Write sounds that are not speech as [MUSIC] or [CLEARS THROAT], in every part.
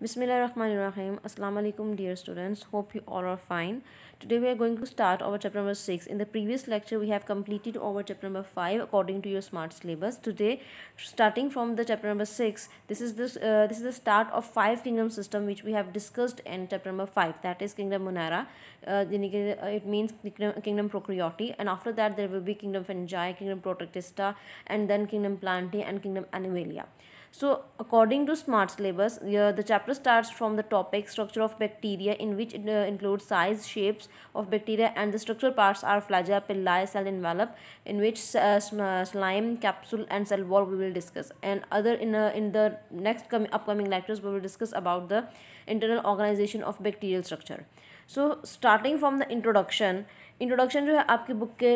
Bismillahirrahmanirrahim. Assalamu alaikum dear students. Hope you all are fine. Today we are going to start our chapter number 6. In the previous lecture we have completed our chapter number 5 according to your smart syllabus. Today starting from the chapter number 6 this is this uh, this is the start of five kingdom system which we have discussed in chapter number 5 that is kingdom Monera. Uh, uh, it means kingdom, kingdom Prokaryote and after that there will be kingdom Fungi, kingdom protista, and then kingdom Plantae and kingdom Animalia. So according to SMART syllabus, the chapter starts from the topic structure of bacteria in which it uh, includes size, shapes of bacteria and the structural parts are flagella, pillae, cell envelope in which uh, uh, slime, capsule and cell wall we will discuss. And other in, uh, in the next upcoming lectures we will discuss about the internal organization of bacterial structure. So starting from the introduction, introduction जो है आपकी book के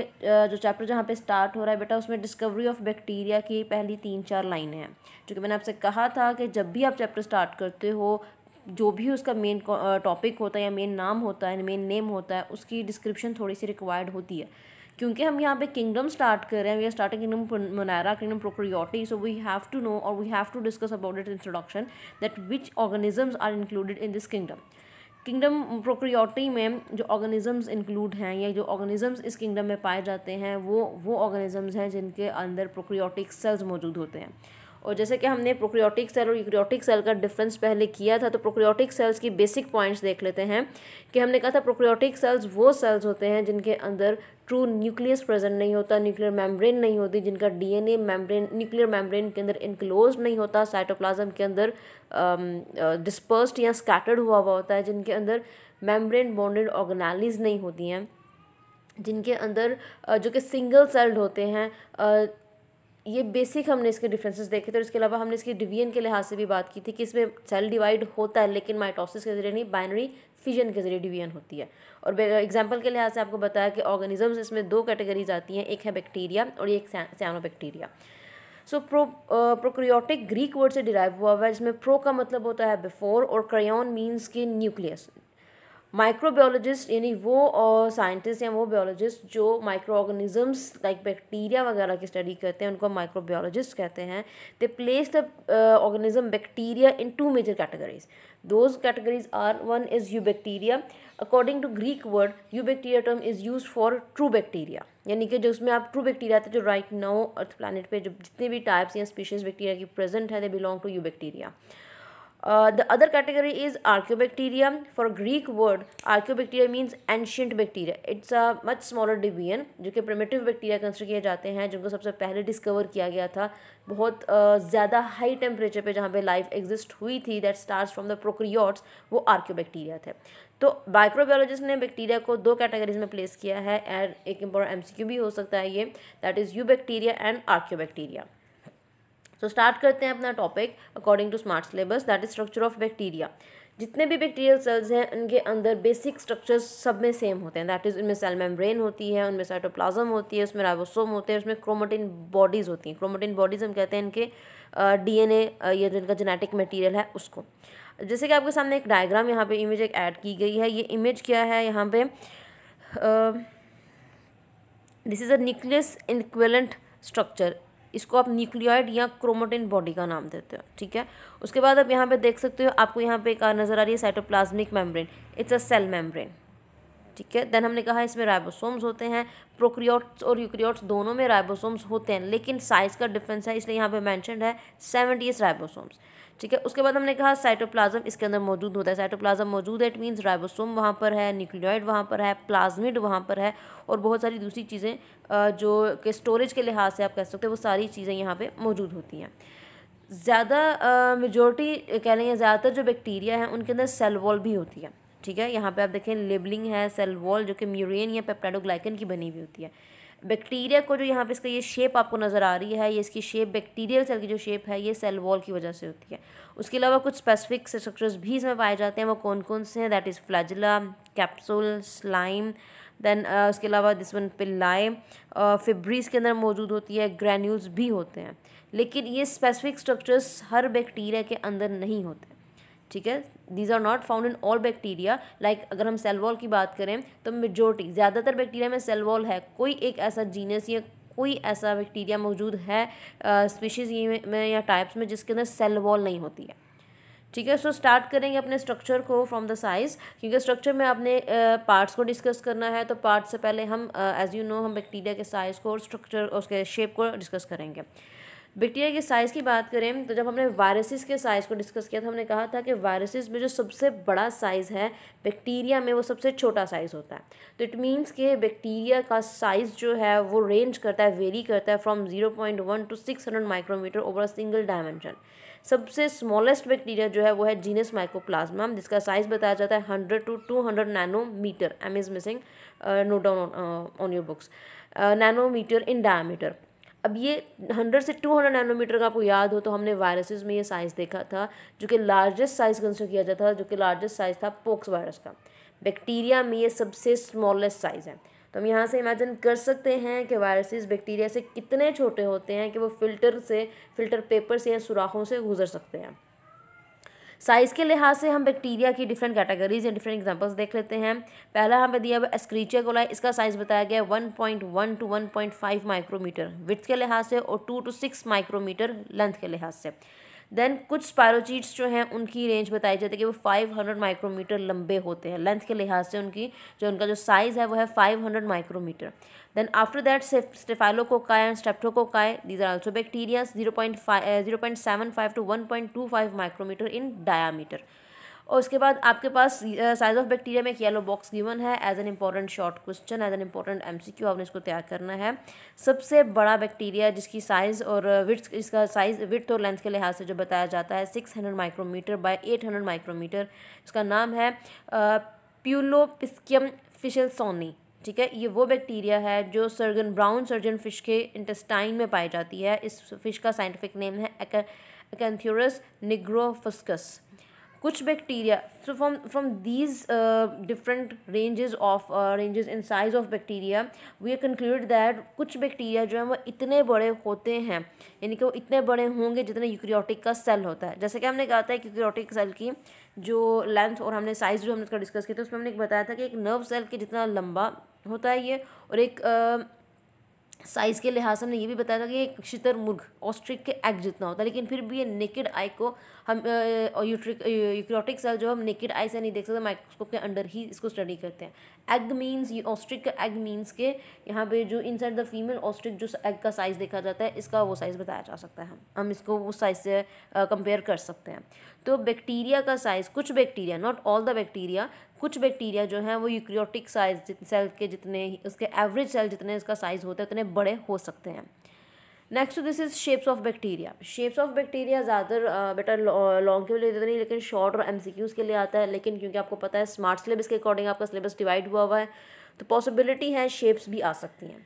जो chapter जहाँ पे start हो रहा है बेटा उसमें डिस्कवरी ऑफ बैक्टीरिया की पहली तीन चार लाइन हैं जो कि मैंने आपसे कहा था कि जब भी आप चैप्टर स्टार्ट करते हो जो भी उसका मेन टॉपिक होता है या मेन नाम होता है मेन नेम होता है उसकी डिस्क्रिप्शन थोड़ी सी रिक्वायर्ड होती है क्योंकि हम यहाँ पे किंगडम स्टार्ट कर रहे हैं we are starting kingdom Monera kingdom Prokaryotae so we have to know और we have to discuss about it introduction that which organisms are included in this kingdom kingdom Prokaryotae में जो organisms include हैं या जो organisms इस kingdom में पाए जाते हैं वो वो ऑर्गेनिजम्स हैं जिनके अंदर प्रोक्रियोटिक सेल्स मौजूद होते हैं और जैसे कि हमने प्रोक्रियोटिक सेल और यूक्रियोटिक सेल का डिफरेंस पहले किया था तो प्रोक्रियोटिक सेल्स की बेसिक पॉइंट्स देख लेते हैं कि हमने कहा था प्रोक्रियोटिक सेल्स वो सेल्स होते हैं जिनके अंदर ट्रू न्यूक्लियस प्रेजेंट नहीं होता न्यूक्लियर मेम्ब्रेन नहीं होती जिनका डीएनए मेम्ब्रेन न्यूक्लियर मेम्ब्रेन के अंदर इनक्लोज नहीं होता साइटोप्लाज्म के अंदर डिस्पर्स्ड um, uh, या स्कैटर्ड हुआ हुआ होता है जिनके अंदर मेम्ब्रेन बॉन्डेड ऑर्गेनालीज नहीं होती हैं जिनके अंदर uh, जो कि सिंगल सेल्ड होते हैं uh, ये बेसिक हमने इसके डिफरेंसेस देखे थे और इसके अलावा हमने इसकी डिवीजन के लिहाज से भी बात की थी कि इसमें सेल डिवाइड होता है लेकिन माइटोसिस के जरिए नहीं बाइनरी फिजन के जरिए डिवीजन होती है और एग्जाम्पल के लिहाज से आपको बताया कि ऑर्गेनिजम्स इसमें दो कैटेगरीज आती हैं एक है बैक्टीरिया और एक cyanobacteria so pro prokaryotic Greek word से डिराइव हुआ हुआ है जिसमें प्रो का मतलब होता है बिफोर और क्रायोन मीन्स के न्यूक्लियस माइक्रोबायोलॉजिस्ट यानी वो और साइंटिस्ट या वो बायोलॉजिस्ट जो माइक्रो ऑर्गेनिजम्स लाइक बैक्टीरिया वगैरह की स्टडी करते हैं उनको माइक्रोबायोलॉजिस्ट कहते हैं they place the organism bacteria in two major categories categories are one is eubacteria according to Greek word eubacteria term is use for true bacteria यानी कि जो उसमें आप ट्रू बैक्टीरिया आते हैं जो राइट नाउ अर्थ planet पर जो जितने भी टाइप्स या स्पीशीज बैक्टीरिया की प्रेजेंट है they belong to eubacteria the other category is archaebacteria for Greek word archaebacteria means ancient bacteria it's a much smaller division जो कि प्रमेटिव बैक्टीरिया कंसिडर किए जाते हैं जिनको सबसे पहले डिस्कवर किया गया था बहुत uh, ज़्यादा हाई टेम्परेचर पर जहाँ पे लाइफ एग्जिस्ट हुई थी that starts from the prokaryotes वो आर्क्योबैक्टीरिया थे तो माइक्रोबायोलॉजिस्ट ने बैक्टीरिया को दो कैटेगरीज में प्लेस किया है एंड एक इम्पोर्टेंट एम भी हो सकता है ये that is eubacteria and archaebacteria so start करते हैं अपना topic according to smart syllabus that is structure of bacteria जितने भी बैक्टीरियल सेल्स हैं उनके अंदर बेसिक स्ट्रक्चर्स सब में सेम होते हैं दैट इज़ उनमें सेल मेम्ब्रेन होती है उनमें साइटोप्लाज्म होती है उसमें राइबोसोम होते हैं उसमें क्रोमोटिन बॉडीज़ होती हैं क्रोमोटिन बॉडीज़ हम कहते हैं इनके डीएनए या जो इनका जेनेटिक मटेरियल है उसको जैसे कि आपके सामने एक डायग्राम यहाँ पे इमेज एक ऐड की गई है ये इमेज क्या है यहाँ पे this is a nucleus equivalent structure इसको आप न्यूक्लियॉइड या क्रोमोटिन बॉडी का नाम देते हो ठीक है उसके बाद आप यहाँ पे देख सकते हो आपको यहाँ पे एक नज़र आ रही है cytoplasmic membrane it's a cell membrane ठीक है देन हमने कहा इसमें राइबोसोम्स होते हैं प्रोक्रियोट्स और यूक्रियोट्स दोनों में राइबोसोम्स होते हैं लेकिन साइज़ का डिफरेंस है इसलिए यहाँ पे मैंशन है सेवेंटी राइबोसोम्स ठीक है उसके बाद हमने कहा साइटोप्लाज्म इसके अंदर मौजूद होता है साइटोप्लाज्म मौजूद है इट मीन्स राइबोसोम वहाँ पर है न्यूक्लियोइड वहाँ पर है प्लाज्मिड वहाँ पर है और बहुत सारी दूसरी चीज़ें जो के स्टोरेज के लिहाज से आप कह सकते हैं वो सारी चीज़ें यहाँ पर मौजूद होती हैं ज़्यादा मेजोरिटी कह लें ज़्यादातर जो बैक्टीरिया है उनके अंदर सेल वॉल भी होती है ठीक है यहाँ पे आप देखें लेबलिंग है सेल वॉल जो कि म्यूरियन या पेप्टाडोग्लाइकन की बनी हुई होती है बैक्टीरिया को जो यहाँ पे इसका ये शेप आपको नज़र आ रही है ये इसकी शेप बैक्टीरियल सेल की जो शेप है ये सेल वॉल की वजह से होती है उसके अलावा कुछ स्पेसिफिक स्ट्रक्चर्स भी इसमें पाए जाते हैं वो कौन कौन से हैं that is flagella capsule slime then उसके अलावा दिस वन पिल्लाए फिब्रीज के अंदर मौजूद होती है ग्रैन्यूल्स भी होते हैं लेकिन ये स्पेसिफिक स्ट्रक्चर्स हर बैक्टीरिया के अंदर नहीं होते ठीक है these are not found in all bacteria like अगर हम सेल वॉल की बात करें तो मेजोरिटी ज़्यादातर बैक्टीरिया में सेल वॉल है कोई एक ऐसा जीनस या कोई ऐसा बैक्टीरिया मौजूद है स्पीशीज़ में या टाइप्स में जिसके अंदर सेल वॉल नहीं होती है ठीक है सो स्टार्ट करेंगे अपने स्ट्रक्चर को फ्रॉम द साइज क्योंकि स्ट्रक्चर में आपने पार्ट्स uh, को डिस्कस करना है तो पार्ट से पहले हम एज यू नो हम बैक्टीरिया के साइज़ को और स्ट्रक्चर उसके शेप को डिस्कस करेंगे बैक्टीरिया के साइज़ की बात करें तो जब हमने वायरसेस के साइज़ को डिस्कस किया था तो हमने कहा था कि वायरसेस में जो सबसे बड़ा साइज़ है बैक्टीरिया में वो सबसे छोटा साइज़ होता है तो इट मीन्स कि बैक्टीरिया का साइज़ जो है वो रेंज करता है वेरी करता है from zero point one to six hundred micrometre over a single dimension सबसे स्मॉलेस्ट बैक्टीरिया जो है वो है जीनस माइक्रोप्लाज्मा जिसका साइज़ बताया जाता है hundred to two hundred nanometre M is missing note down on your books nanometre in diameter अब ये हंड्रेड से टू हंड्रेड नैनोमीटर का आपको याद हो तो हमने वायरसेस में ये साइज़ देखा था जो कि लार्जेस्ट साइज़ कंसिडर किया जाता था जो कि लार्जेस्ट साइज़ था पोक्स वायरस का बैक्टीरिया में ये सबसे स्मॉलेस्ट साइज़ है तो हम यहाँ से इमेजिन कर सकते हैं कि वायरसेस बैक्टीरिया से कितने छोटे होते हैं कि वो फिल्टर से फिल्टर पेपर से या सुराखों से गुजर सकते हैं साइज़ के लिहाज से हम बैक्टीरिया की डिफरेंट कैटेगरीज डिफरेंट एग्जांपल्स देख लेते हैं पहला हमें दिया हुआ एस्क्रीचिया गोलाई इसका साइज़ बताया गया one point one to one point five micrometre width के लिहाज से और two to six micrometre length के लिहाज से देन कुछ स्पायरोचीट्स जो हैं उनकी रेंज बताई जाती है कि वो 500 माइक्रोमीटर लंबे होते हैं लेंथ के लिहाज से उनकी जो उनका जो साइज़ है वो है 500 micrometre after that and these are also bacteria zero point five zero point seven five to one point two five micrometre in diameter और उसके बाद आपके पास साइज ऑफ बैक्टीरिया में एक येलो बॉक्स गिवन है as an important short question as an important Q आपने इसको तैयार करना है सबसे बड़ा बैक्टीरिया जिसकी साइज़ और विथ uh, इसका साइज़ विथ और लेंथ के लिहाज से जो बताया जाता है six hundred micrometre by eight hundred micrometre इसका नाम है प्यूलोपिस्कियम फिशल सोनी ठीक है ये वो बैक्टीरिया है जो सर्जन ब्राउन सर्जन फिश के इंटेस्टाइन में पाई जाती है इस फिश का साइंटिफिक नेम है एकेंथ्योरस निग्रोफस्कस कुछ bacteria so from from these different ranges of ranges in size of bacteria we are conclude that कुछ बैक्टीरिया जो है वो इतने बड़े होते हैं यानी कि वो इतने बड़े होंगे जितने यूक्रियोटिक का सेल होता है जैसे कि हमने कहा था यूक्रियाटिक यूक्रियोटिक सेल की जो लेंथ और हमने साइज़ जो हमने उसका डिस्कस किया था उसमें हमने बताया था कि एक नर्व सेल के जितना लंबा होता है ये और एक साइज़ के लिहाज से हमने ये भी बताया था कि एक शितर मुर्ग ऑस्ट्रिक के एग जितना होता है लेकिन फिर भी ये नेकेड आई को हम यूट्रिक यूक्रोटिक सेल जो हम नेकेड आई से नहीं देख सकते माइक्रोस्कोप के अंडर ही इसको स्टडी करते हैं एग मीन्स ये ऑस्ट्रिक का एग मीन्स के यहाँ पे जो साइड द फीमेल ऑस्ट्रिक जो एग का साइज़ देखा जाता है इसका वो साइज़ बताया जा सकता है हम हम इसको उस साइज़ से कंपेयर कर सकते हैं तो बैक्टीरिया का साइज़ कुछ bacteria not all the bacteria कुछ बैक्टीरिया जो हैं वो यूक्रियोटिक साइज सेल के जितने उसके एवरेज सेल जितने उसका साइज़ होता है उतने बड़े हो सकते हैं next this is shapes of bacteria shapes of bacteria ज़्यादातर बेटर लॉन्ग के लिए देते नहीं लेकिन शॉर्ट और एम के लिए आता है लेकिन क्योंकि आपको पता है स्मार्ट सिलेबस के अकॉर्डिंग आपका सिलेबस डिवाइड हुआ हुआ है तो पॉसिबिलिटी है शेप्स भी आ सकती हैं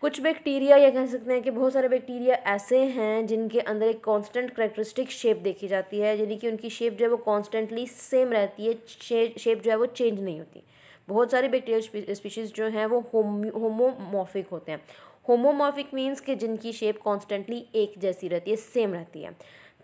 कुछ बैक्टीरिया या कह सकते हैं कि बहुत सारे बैक्टीरिया ऐसे हैं जिनके अंदर एक कांस्टेंट करेक्टरिस्टिक शेप देखी जाती है यानी कि उनकी शेप जो है वो कांस्टेंटली सेम रहती है शे, शेप जो है वो चेंज नहीं होती बहुत सारे बैक्टीरियल स्पीशीज़ जो हैं वो होमोमॉर्फिक होते हैं होमोमॉर्फिक मीन्स कि जिनकी शेप कॉन्स्टेंटली एक जैसी रहती है सेम रहती है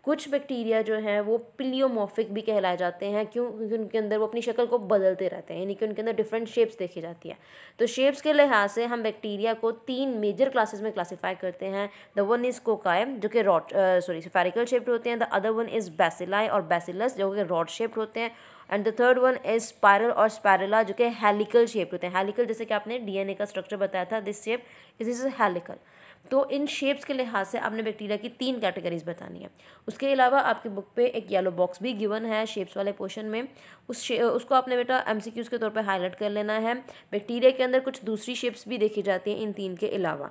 कुछ बैक्टीरिया जो हैं वो पिलियोमोफिक भी कहलाए जाते हैं क्यों क्योंकि उनके अंदर वो अपनी शक्ल को बदलते रहते हैं यानी कि उनके अंदर डिफरेंट शेप्स देखी जाती है तो शेप्स के लिहाज से हम बैक्टीरिया को तीन मेजर क्लासेस में क्लासीफाई करते हैं द वन इज़ कोकाय जो कि रॉट सॉरी फेरिकल शेप्ड होते हैं the other one is bacilli और बेसिलस जो कि रॉड शेप्ड होते हैं and the third one is spiral और स्पायरला जो कि हेलिकल शेप होते हैं हेलिकल जैसे कि आपने डीएनए का स्ट्रक्चर बताया था this shape is is helical तो इन शेप्स के लिहाज से आपने बैक्टीरिया की तीन कैटेगरीज बतानी है उसके अलावा आपकी बुक पे एक येलो बॉक्स भी गिवन है शेप्स वाले पोर्शन में उस उसको आपने बेटा एम के तौर पर हाईलाइट कर लेना है बैक्टीरिया के अंदर कुछ दूसरी शेप्स भी देखी जाती हैं इन तीन के अलावा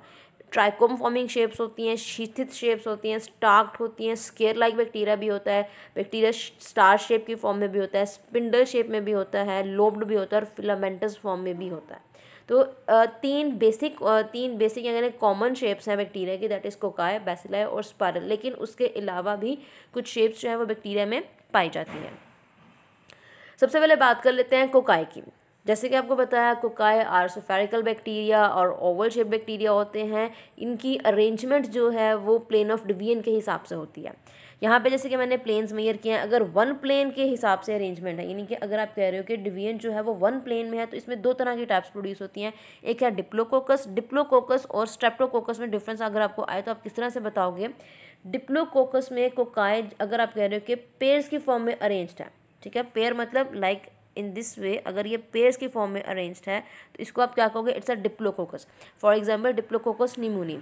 ट्राइकोम फॉर्मिंग शेप्स होती हैं शीथित शेप्स होती हैं स्टार्क्ड होती हैं स्केयर लाइक बैक्टीरिया भी होता है बैक्टीरिया स्टार शेप की फॉर्म में भी होता है स्पिंडल शेप में भी होता है लोब्ड भी होता है और फिलामेंटस फॉर्म में भी होता है तो तीन बेसिक तीन बेसिक यानी कॉमन शेप्स हैं बैक्टीरिया की दैट इज़ कोकाय बैसिलाय और स्पारल लेकिन उसके अलावा भी कुछ शेप्स जो हैं वो बैक्टीरिया में पाई जाती हैं सबसे पहले बात कर लेते हैं कोकाय की जैसे कि आपको बताया कोकाय आर्सोफेरिकल बैक्टीरिया और ओवल शेप बैक्टीरिया होते हैं इनकी अरेंजमेंट जो है वो प्लेन ऑफ डिवीजन के हिसाब से होती है यहाँ पे जैसे कि मैंने प्लेन्स मेयर किए हैं अगर वन प्लेन के हिसाब से अरेंजमेंट है यानी कि अगर आप कह रहे हो कि डिवीजन जो है वो वन प्लेन में है तो इसमें दो तरह की टाइप्स प्रोड्यूस होती हैं एक है डिप्लोकोकस डिप्लोकोकस और स्ट्रेप्टोकोकस में डिफरेंस अगर आपको आए तो आप किस तरह से बताओगे डिप्लोकोकस में कोकाए अगर आप कह रहे हो कि पेयर्स की फॉर्म में अरेंज है ठीक है पेयर मतलब like like in this way अगर ये पेयर्स की फॉर्म में अरेंज्ड है तो इसको आप क्या कहोगे it's a diplococcus for example diplococcus pneumoniae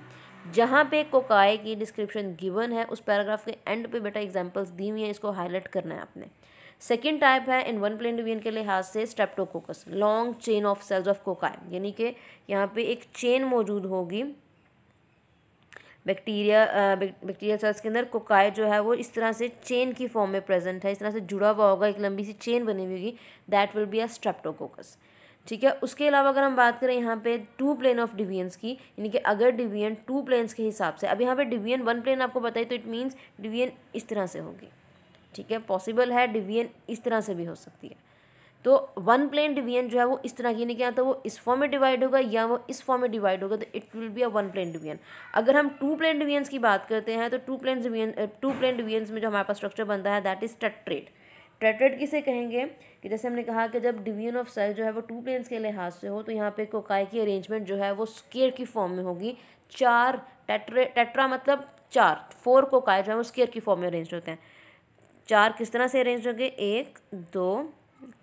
जहाँ पे कोकाए की डिस्क्रिप्शन गिवन है उस पैराग्राफ के एंड पे बेटा एग्जांपल्स दी हुई हैं इसको हाईलाइट करना है आपने सेकेंड टाइप है इन वन प्लेन डिवीजन के लिहाज से streptococcus long chain of cells of cocci यानी कि यहाँ पे एक चेन मौजूद होगी बैक्टीरिया बैक्टीरिया सेल्स के अंदर कोकाय जो है वो इस तरह से चेन की फॉर्म में प्रेजेंट है इस तरह से जुड़ा हुआ होगा एक लंबी सी चेन बनी हुई होगी that will be a streptococcus ठीक है उसके अलावा अगर हम बात करें यहाँ पे टू प्लेन ऑफ डिवियंस की यानी कि अगर डिवीजन टू प्लेन्स के हिसाब से अब यहाँ पे डिवीजन वन प्लेन आपको बताई तो इट मीन्स डिवीजन इस तरह से होगी ठीक है पॉसिबल है डिवीजन इस तरह से भी हो सकती है तो वन प्लेन डिवीजन जो है वो इस तरह की यानी कि या तो वो इस फॉर्म में डिवाइड होगा या वो इस फॉर्म में डिवाइड होगा तो it will be a one plane division अगर हम टू प्लेन डिवीजन्स की बात करते हैं तो two plane division two plane divisions में जो हमारे पास स्ट्रक्चर बनता है दैट इज टट्रेट टेट्रेड किसे कहेंगे कि जैसे हमने कहा कि जब डिवीजन ऑफ सेल जो है वो टू प्लेन्स के लिहाज से हो तो यहाँ पे कोकाई की अरेंजमेंट जो है वो स्केयर की फॉर्म में होगी चार टेट्रे टेट्रा मतलब चार फोर कोकाय जो है वो स्केयर की फॉर्म में अरेंज होते हैं चार किस तरह से अरेंज होंगे एक दो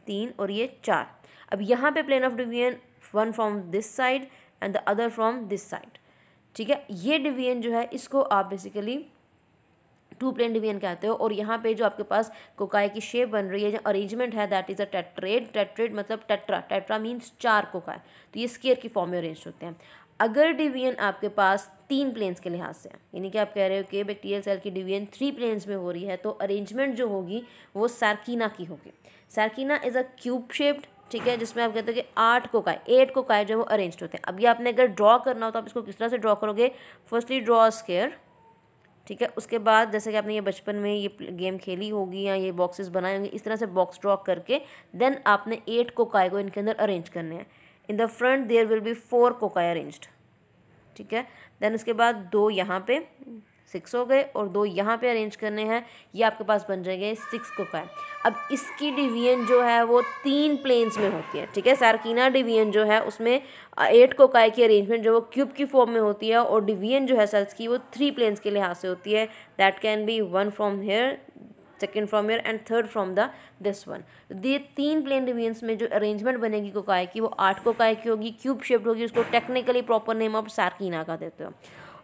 तीन और ये चार अब यहाँ पे plane of division one from this side and the other from this side ठीक है ये डिवीजन जो है इसको आप बेसिकली टू प्लेन डिवीजन कहते हो और यहाँ पे जो आपके पास कोकाई की शेप बन रही है जो अरेंजमेंट है that is a tetrad tetrad मतलब टेट्रा टेट्रा मीन्स चार कोकाय तो ये स्केयर की फॉर्म में अरेंज होते हैं अगर डिवीजन आपके पास तीन प्लेन्स के लिहाज से यानी कि आप कह रहे हो कि बैक्टीरियल सेल की डिवीजन थ्री प्लेन्स में हो रही है तो अरेंजमेंट जो होगी वो सार्किना की होगी sarcina is a cube shaped ठीक है जिसमें आप कहते हो कि आठ को काय एट को काय जो वो अरेंज होते हैं अब ये आपने अगर ड्रॉ करना हो तो आप इसको किस तरह से ड्रॉ करोगे फर्स्टली ड्रॉ स्केयर ठीक है उसके बाद जैसे कि आपने ये बचपन में ये गेम खेली होगी या ये बॉक्सेस बनाए होंगे इस तरह से बॉक्स ड्रॉ करके देन आपने एट कोकाय को इनके अंदर अरेंज करने हैं in the front there will be four cocci arranged ठीक है देन उसके बाद दो यहाँ पे सिक्स हो गए और दो यहाँ पे अरेंज करने हैं ये आपके पास बन जाएंगे सिक्स को फाइव अब इसकी डिवीजन जो है वो तीन प्लेन्स में होती है ठीक है सारकीना डिवीजन जो है उसमें एट को काय की अरेंजमेंट जो वो क्यूब की फॉर्म में होती है और डिवीजन जो है सेल्स की वो थ्री प्लेन्स के लिहाज से होती है that can be one from here second from here and third from the this one ये तीन प्लेन डिवीजन्स में जो अरेंजमेंट बनेगी कोकाय की वो आठ कोकाय की होगी क्यूब शेप्ड होगी उसको टेक्निकली प्रॉपर नेम आप सारकीना का देते हो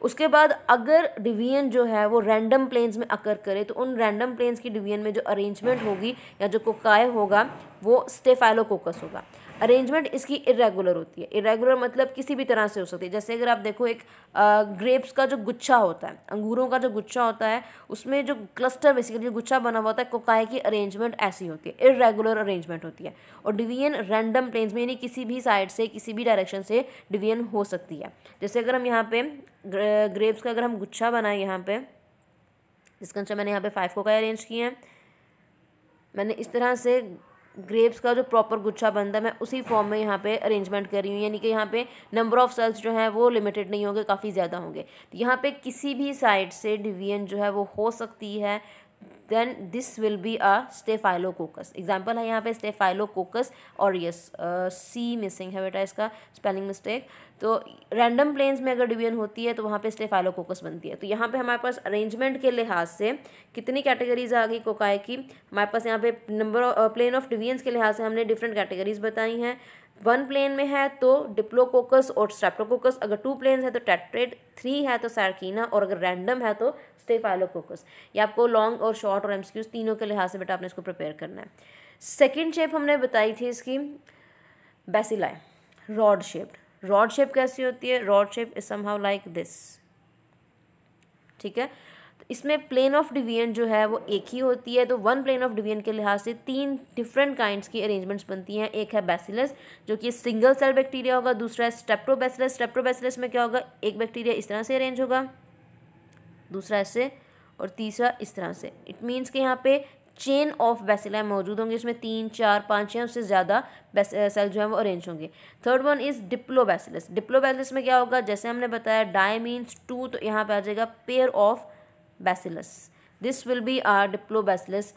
उसके बाद अगर डिवीजन जो है वो रैंडम प्लेन्स में अकर करे तो उन रैंडम प्लेन्स की डिवीजन में जो अरेंजमेंट होगी या जो कोकाय होगा वो स्टेफाइलोकोकस होगा अरेंजमेंट इसकी इरेगुलर होती है इरेगुलर मतलब किसी भी तरह से हो सकती है जैसे अगर आप देखो एक ग्रेप्स का जो गुच्छा होता है अंगूरों का जो गुच्छा होता है उसमें जो क्लस्टर बेसिकली जो गुच्छा बना हुआ होता है कोकाए की अरेंजमेंट ऐसी होती है इरेगुलर अरेंजमेंट होती है और डिवीजन रैंडम प्लेन्स में यानी किसी भी साइड से किसी भी डायरेक्शन से डिवीजन हो सकती है जैसे अगर हम यहाँ पे ग्रेप्स का अगर हम गुच्छा बनाए यहाँ पर जिसका मैंने यहाँ पर फाइव कोकाए अरेंज किए हैं मैंने इस तरह से ग्रेप्स का जो प्रॉपर गुच्छा बनता है मैं उसी फॉर्म में यहाँ पे अरेंजमेंट कर रही हूँ यानी कि यहाँ पे नंबर ऑफ सेल्स जो है वो लिमिटेड नहीं होंगे काफ़ी ज़्यादा होंगे तो यहाँ पे किसी भी साइड से डिवीजन जो है वो हो सकती है then this will be a staphylococcus example है यहाँ पे स्टेफाइलोकोकस और यस सी मिसिंग है बेटा इसका स्पेलिंग मिस्टेक तो रैंडम प्लेन्स में अगर डिवीजन होती है तो वहाँ पे स्टेफाइलोकोकस बनती है तो यहाँ पे हमारे पास अरेंजमेंट के लिहाज से कितनी कैटेगरीज आ गई कोकाय की हमारे पास यहाँ पे नंबर प्लेन ऑफ डिवीजन के लिहाज से हमने डिफरेंट कैटेगरीज बताई हैं वन प्लेन में है तो डिप्लोकोकस और स्ट्रेप्टोकोकस अगर टू प्लेन है तो टेट्रेड थ्री है तो सार्किना और अगर रैंडम है तो स्टेफाइलोकोकस ये आपको लॉन्ग और शॉर्ट और एम्सक्यूज तीनों के लिहाज से बेटा आपने इसको प्रिपेयर करना है सेकेंड शेप हमने बताई थी इसकी bacilli rod shaped rod shape कैसी होती है rod shape is somehow like this ठीक है इसमें प्लेन ऑफ डिवीजन जो है वो एक ही होती है तो वन प्लेन ऑफ डिवीजन के लिहाज से तीन डिफरेंट काइंड्स की अरेंजमेंट्स बनती हैं एक है बैसिलस जो कि सिंगल सेल बैक्टीरिया होगा दूसरा है स्टेप्टोबैसिलस स्टेप्टोबैसिलस में क्या होगा एक बैक्टीरिया इस तरह से अरेंज होगा दूसरा ऐसे और तीसरा इस तरह से इट मीन्स कि यहाँ पे चेन ऑफ बेसिला मौजूद होंगे इसमें तीन चार पाँच या उससे ज़्यादा सेल जो है वो अरेंज होंगे third one is diplobacillus diplobacillus में क्या होगा जैसे हमने बताया डायमीन्स टू तो यहाँ पे आ जाएगा pair of bacillus. This will be our diplobacillus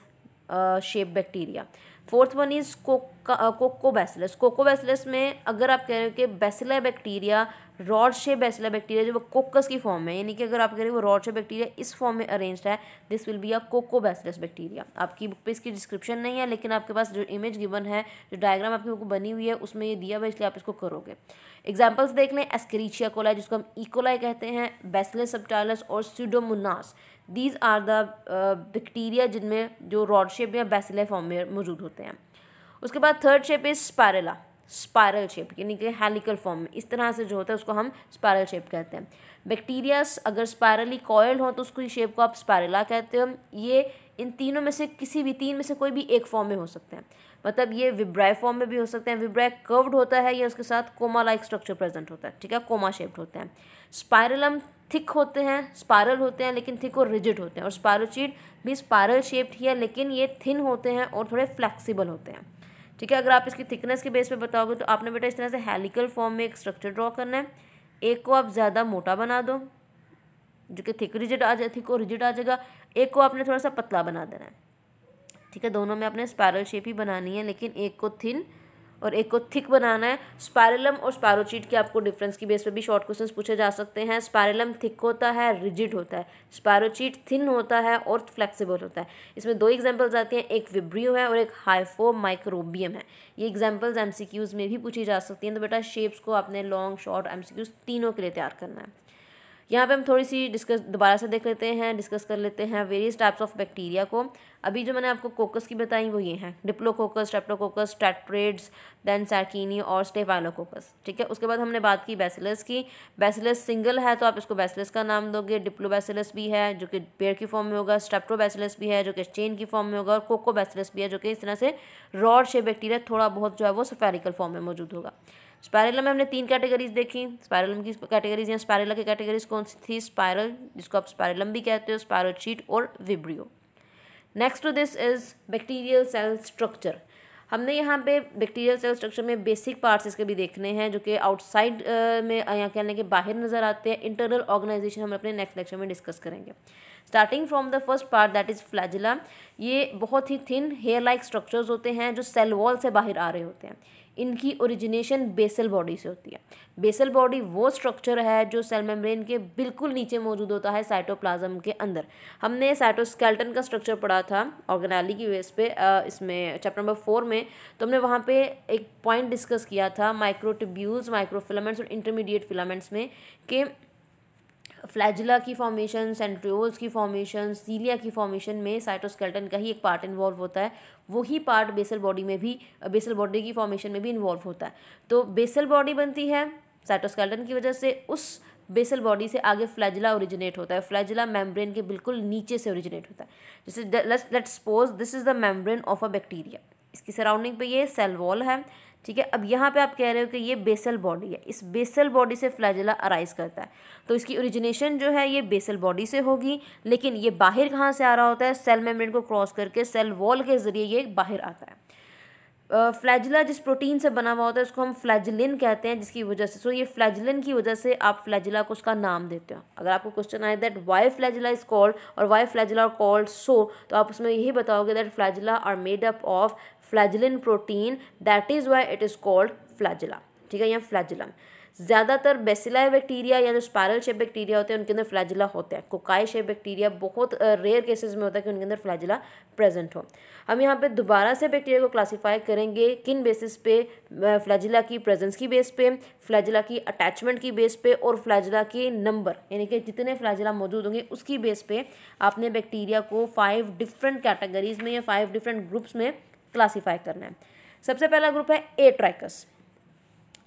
uh, shape bacteria. Fourth one is cocco coccobacillus coccobacillus में अगर आप कह रहे हो कि bacilli bacteria rod shape bacilli bacteria जो वो कोकस की फॉर्म में यानी कि अगर आप करें वो रॉड शेप बैक्टीरिया इस फॉर्म में अरेंज्ड है this will be a coccobacillus bacteria आपकी बुक पे इसकी डिस्क्रिप्शन नहीं है लेकिन आपके पास जो इमेज गिवन है जो डायग्राम आपकी बुक बनी हुई है उसमें ये दिया हुआ है इसलिए आप इसको करोगे एग्जाम्पल्स देख लें एस्करीचिया कोलाई जिसको हम इकोलाई e. कहते हैं बैसिलस सबटाइलस और pseudomonas these are the bacteria जिनमें जो रॉड शेप या बेसिले फॉर्म में मौजूद होते हैं उसके बाद third shape is spirilla spiral shape यानी कि हेलिकल फॉर्म में इस तरह से जो होता है उसको हम स्पायरल शेप कहते हैं बैक्टीरिया अगर स्पायरली कॉयल हो तो उसकी शेप को आप स्पायरला कहते हो ये इन तीनों में से किसी भी तीन में से कोई भी एक फॉर्म में हो सकते हैं मतलब ये विब्राय फॉर्म में भी हो सकते हैं विब्राय कर्व्ड होता है या उसके साथ कोमा लाइक स्ट्रक्चर प्रेजेंट होता है ठीक है कोमा शेप्ड होते हैं स्पायरलम थिक होते हैं स्पायरल होते हैं लेकिन थिक और रिजिड होते हैं और स्पायरोचीड भी स्पायरल शेप्ड ही है लेकिन ये थिन होते हैं और थोड़े फ्लैक्सीबल होते हैं ठीक है अगर आप इसकी थिकनेस के बेस पे बताओगे तो आपने बेटा इस तरह से हेलिकल फॉर्म में एक स्ट्रक्चर ड्रॉ करना है एक को आप ज़्यादा मोटा बना दो जो कि थिक रिजिड आ जाए थिक और रिजिड आ जाएगा एक को आपने थोड़ा सा पतला बना देना है ठीक है दोनों में आपने स्पायरल शेप ही बनानी है लेकिन एक को थिन और एक को थिक बनाना है स्पायरलम और स्पायरोचीट के आपको डिफरेंस की बेस पर भी शॉर्ट क्वेश्चंस पूछे जा सकते हैं स्पायरलम थिक होता है रिजिड होता है स्पायरोचीट थिन होता है और फ्लेक्सिबल होता है इसमें दो एग्जांपल्स आती हैं एक विब्रियो है और एक हाइफो माइक्रोबियम है ये एग्जाम्पल्स एम में भी पूछी जा सकती हैं तो बेटा शेप्स को आपने लॉन्ग शॉर्ट एम तीनों के लिए तैयार करना है यहाँ पे हम थोड़ी सी डिस्कस दोबारा से देख लेते हैं डिस्कस कर लेते हैं वेरियस टाइप्स ऑफ बैक्टीरिया को अभी जो मैंने आपको कोकस की बताई वो ये हैं diplococcus streptococcus tetrads then sarcinae और स्टेफाइलोकोकस ठीक है उसके बाद हमने बात की बैसिलस की बैसिलस सिंगल है तो आप इसको बैसिलस का नाम दोगे डिप्लो बैसिलस भी है जो कि पेड़ की फॉर्म में होगा बैसिलस भी है जो कि चेन की फॉर्म में होगा और कोको बैसिलस भी है जो कि इस तरह से रॉड शेप बैक्टीरिया थोड़ा बहुत जो है वो सफेरिकल फॉर्म में मौजूद होगा स्पायरलम में हमने तीन कैटेगरीज देखी स्पायरलम की कैटेगरीज या स्पायरला की कैटेगरीज कौन सी थी स्पायरल जिसको आप स्पायरलम भी कहते हो स्पायरल चीट और vibrio next to this is bacterial cell structure हमने यहाँ पे बैक्टीरियल सेल स्ट्रक्चर में बेसिक पार्ट्स इसके भी देखने हैं जो कि आउटसाइड में यहाँ कहने के बाहर नज़र आते हैं इंटरनल ऑर्गेनाइजेशन हम अपने नेक्स्ट लेक्चर में डिस्कस करेंगे starting from the first part that is flagella ये बहुत ही थिन हेयर लाइक स्ट्रक्चर्स होते हैं जो सेल वॉल से बाहर आ रहे होते हैं इनकी ओरिजिनेशन बेसल बॉडी से होती है बेसल बॉडी वो स्ट्रक्चर है जो सेल मेम्ब्रेन के बिल्कुल नीचे मौजूद होता है साइटोप्लाज्म के अंदर हमने साइटोस्केल्टन का स्ट्रक्चर पढ़ा था ऑर्गेनाली की वेस पे इसमें चैप्टर नंबर फोर में तो हमने वहाँ पे एक पॉइंट डिस्कस किया था माइक्रोटिब्यूल्स माइक्रोफिलामेंट्स और इंटरमीडिएट फिलामेंट्स में कि फ्लैजिला की फॉर्मेशन सेंट्रियोल्स की फॉर्मेशन सीलिया की फॉर्मेशन में साइटोस्केल्टन का ही एक पार्ट इन्वॉल्व होता है वही पार्ट बेसल बॉडी में भी बेसल बॉडी की फॉर्मेशन में भी इन्वॉल्व होता है तो बेसल बॉडी बनती है साइटोस्केल्टन की वजह से उस बेसल बॉडी से आगे फ्लैजिला ओरिजिनेट होता है फ्लैजिला मेम्ब्रेन के बिल्कुल नीचे से ओरिजिनेट होता है जैसे let's suppose this is the membrane of a bacteria इसकी सराउंडिंग पे ये सेल वॉल है ठीक है अब यहाँ पे आप कह रहे हो कि ये बेसल बॉडी है इस बेसल बॉडी से फ्लैजिला अराइज करता है तो इसकी ओरिजिनेशन जो है ये बेसल बॉडी से होगी लेकिन ये बाहर कहाँ से आ रहा होता है सेल मेम्ब्रेन को क्रॉस करके सेल वॉल के ज़रिए ये बाहर आता है फ्लैजिला जिस प्रोटीन से बना हुआ होता है उसको हम फ्लैजिलिन कहते हैं जिसकी वजह से सो ये फ्लैजिलिन की वजह से आप फ्लैजिला को उसका नाम देते हो अगर आपको क्वेश्चन आए that why flagella is called और वाई फ्लैजिला कॉल्ड सो तो आप उसमें यही बताओगे that flagella are made up of flagellin protein that is why it is called flagella ठीक है या फ्लैजिलम ज़्यादातर बेसिलाई बैक्टीरिया या जो स्पायरल शेप बैक्टीरिया होते हैं उनके अंदर फ्लैजिला होता है कोकाई शेप बैक्टीरिया बहुत रेयर केसेस में होता है कि उनके अंदर फ्लैजिला प्रेजेंट हो हम यहाँ पे दोबारा से बैक्टीरिया को क्लासिफाई करेंगे किन बेसिस पे फ्लैजिला की प्रेजेंस की बेस पे फ्लैजिला की अटैचमेंट की बेस पे और फ्लैजिला के नंबर यानी कि जितने फ्लैजिला मौजूद होंगे उसकी बेस पे आपने बैक्टीरिया को फाइव डिफरेंट कैटेगरीज में या फाइव डिफरेंट ग्रुप्स में क्लासीफाई करना है सबसे पहला ग्रुप है atrichous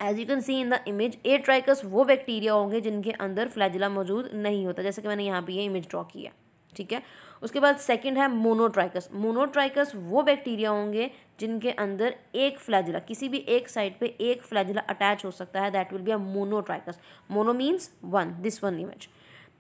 as you can see in the image atrichous वो बैक्टीरिया होंगे जिनके अंदर फ्लैजिला मौजूद नहीं होता जैसे कि मैंने यहाँ पे ये इमेज ड्रॉ किया ठीक है उसके बाद सेकंड है मोनोट्राइकस मोनोट्राइकस वो बैक्टीरिया होंगे जिनके अंदर एक फ्लैजिला किसी भी एक साइड पे एक फ्लैजिला अटैच हो सकता है that will be a monotrichous mono means one this one image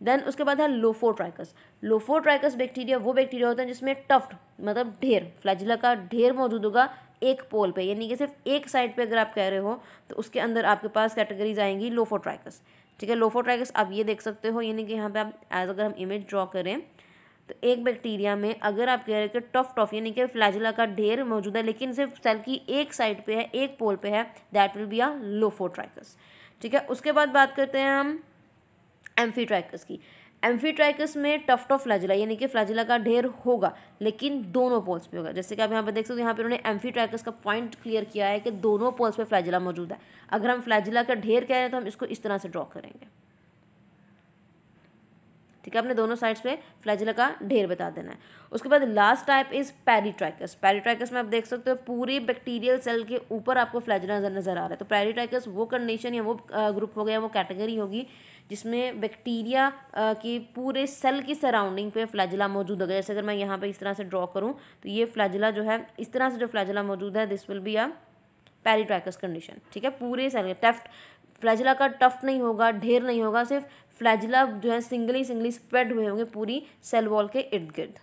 then उसके बाद है लोफोट्राइकस लोफोट्राइकस बैक्टीरिया वो बैक्टीरिया होता है जिसमें टफ्ट मतलब ढेर फ्लैजिला का ढेर मौजूद होगा एक पोल पे यानी कि सिर्फ एक साइड पे अगर आप कह रहे हो तो उसके अंदर आपके पास कैटेगरीज आएंगी लोफोट्राइकस ठीक है लोफोट्राइकस आप ये देख सकते हो यानी कि यहाँ पे आप एज अगर हम इमेज ड्रॉ करें तो एक बैक्टीरिया में अगर आप कह रहे हो कि टफ टफ यानी कि फ्लैजिला का ढेर मौजूद है लेकिन सिर्फ सेल की एक साइड पर है एक पोल पर है that will be a lophotrichous ठीक है उसके बाद बात करते हैं हम एम्फीट्राइकस की एम्फीट्राइकस में टफ्ट ऑफ फ्लाजिला यानी कि फ्लाजिला का ढेर होगा लेकिन दोनों पोल्स पे होगा जैसे कि आप यहाँ पर देख सकते हो यहाँ पे उन्होंने एम्फीट्राइकस का पॉइंट क्लियर किया है कि दोनों पोल्स पे फ्लाजिला मौजूद है अगर हम फ्लाजिला का ढेर कह रहे हैं तो हम इसको इस तरह से ड्रॉ करेंगे ठीक है आपने दोनों साइड्स पे फ्लैजिला का ढेर बता देना है उसके बाद last type is peritrichous peritrichous में आप देख सकते हो पूरी बैक्टीरियल सेल के ऊपर आपको फ्लैजिला नजर आ रहा है तो पैरीट्राइकस वो कंडीशन या वो ग्रुप हो गया वो कैटेगरी होगी जिसमें बैक्टीरिया की पूरे सेल की सराउंडिंग पे फ्लैजिला मौजूद होगा जैसे अगर मैं यहाँ पर इस तरह से ड्रॉ करूँ तो ये फ्लैजिला जो है इस तरह से जो फ्लैजिला मौजूद है this will be a peritrichous condition ठीक है पूरे सेल टेफ्ट फ्लैजिला का टफ नहीं होगा ढेर नहीं होगा सिर्फ फ्लैजिला जो है सिंगली सिंगली स्प्रेड हुए होंगे पूरी सेल वॉल के इर्द गिर्द